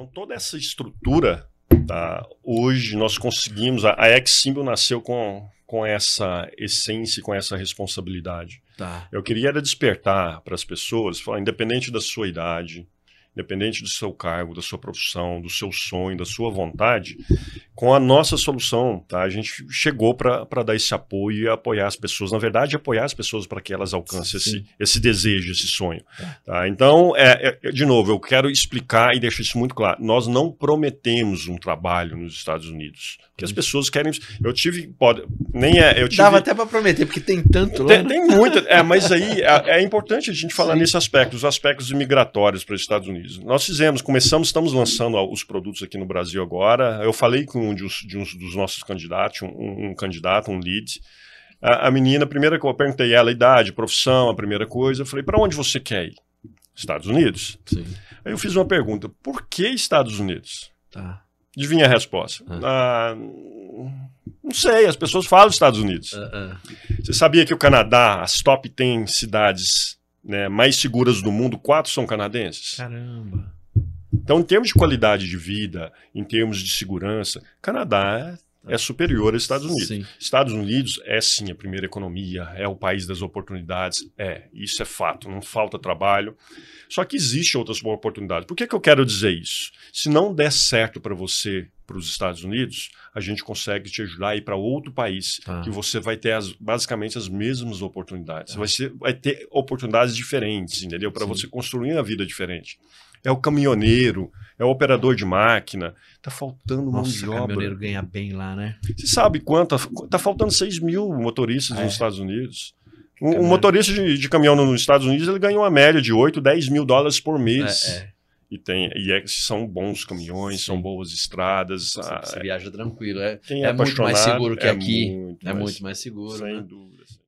Então, toda essa estrutura, tá? hoje nós conseguimos, a, a X-Symbol nasceu com, com essa essência, com essa responsabilidade. Tá. Eu queria era despertar para as pessoas, falar, independente da sua idade, independente do seu cargo, da sua profissão, do seu sonho, da sua vontade, com a nossa solução, tá? A gente chegou para dar esse apoio e apoiar as pessoas, na verdade, apoiar as pessoas para que elas alcancem esse, esse desejo, esse sonho. Tá? Então, é, é, é de novo, eu quero explicar e deixar isso muito claro. Nós não prometemos um trabalho nos Estados Unidos, que as uhum. pessoas querem. Eu tive, pode, nem é, eu tive. Dava até para prometer, porque tem tanto lá. Né? Tem, tem muita, é, mas aí é, é importante a gente falar Sim. nesse aspecto, os aspectos imigratórios para os Estados Unidos. Luiz. Nós fizemos, começamos, estamos lançando os produtos aqui no Brasil agora. Eu falei com um de, uns, de uns dos nossos candidatos, um, um candidato, um lead. A, a, menina, a primeira que eu perguntei ela, a idade, profissão, a primeira coisa, eu falei, para onde você quer ir? Estados Unidos. Sim. Aí eu fiz uma pergunta, por que Estados Unidos? Tá. Adivinha a resposta. Ah. Ah, não sei, as pessoas falam Estados Unidos. Ah, ah. você sabia que o Canadá, as top 10 cidades né, mais seguras do mundo, quatro são canadenses. Caramba. Então, em termos de qualidade de vida, em termos de segurança, Canadá é superior aos Estados Unidos. Sim. Estados Unidos é sim a primeira economia, é o país das oportunidades, é, isso é fato, não falta trabalho. Só que existe outras oportunidades. Por que, que eu quero dizer isso? Se não der certo para você para os Estados Unidos, a gente consegue te ajudar a ir para outro país ah. que você vai ter as, basicamente as mesmas oportunidades. Ah. Vai, ser, vai, ter oportunidades diferentes, entendeu? Para você construir uma vida diferente. É o caminhoneiro, é o operador de máquina. Tá faltando mão de obra. O caminhoneiro ganha bem lá, né? Você sabe quanto? Tá faltando 6 mil motoristas ah, nos é. Estados Unidos. Um, um motorista de, de, caminhão nos Estados Unidos ele ganha uma média de 8, 10 mil dólares por é, mês. É, é. E, tem, e é, são bons caminhões, Sim. são boas estradas. Você, a, ah, você viaja tranquilo. É, é, é muito mais seguro que é aqui. Muito é mais, muito mais seguro. Sem né? dúvida.